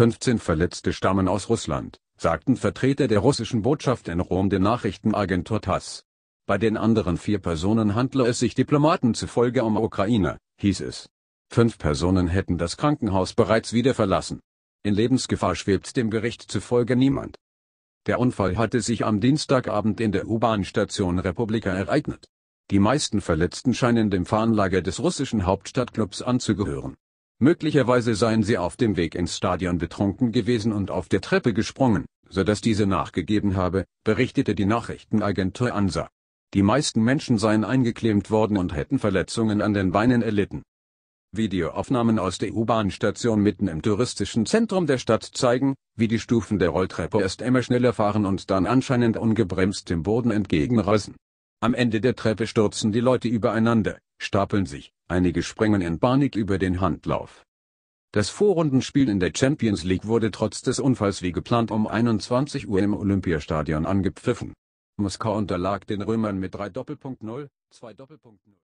15 Verletzte stammen aus Russland, sagten Vertreter der russischen Botschaft in Rom der Nachrichtenagentur TASS. Bei den anderen vier Personen handle es sich Diplomaten zufolge um Ukrainer, hieß es. Fünf Personen hätten das Krankenhaus bereits wieder verlassen. In Lebensgefahr schwebt dem Gericht zufolge niemand. Der Unfall hatte sich am Dienstagabend in der U-Bahn-Station Republika ereignet. Die meisten Verletzten scheinen dem Fahnenlager des russischen Hauptstadtclubs anzugehören Möglicherweise seien sie auf dem Weg ins Stadion betrunken gewesen und auf der Treppe gesprungen, so dass diese nachgegeben habe, berichtete die Nachrichtenagentur ANSA. Die meisten Menschen seien eingeklemmt worden und hätten Verletzungen an den Beinen erlitten. Videoaufnahmen aus der U-Bahn-Station mitten im touristischen Zentrum der Stadt zeigen, wie die Stufen der Rolltreppe erst immer schneller fahren und dann anscheinend ungebremst dem Boden entgegenrasen. Am Ende der Treppe stürzen die Leute übereinander, stapeln sich, einige springen in Panik über den Handlauf. Das Vorrundenspiel in der Champions League wurde trotz des Unfalls wie geplant um 21 Uhr im Olympiastadion angepfiffen. Moskau unterlag den Römern mit 3:0, 2:0.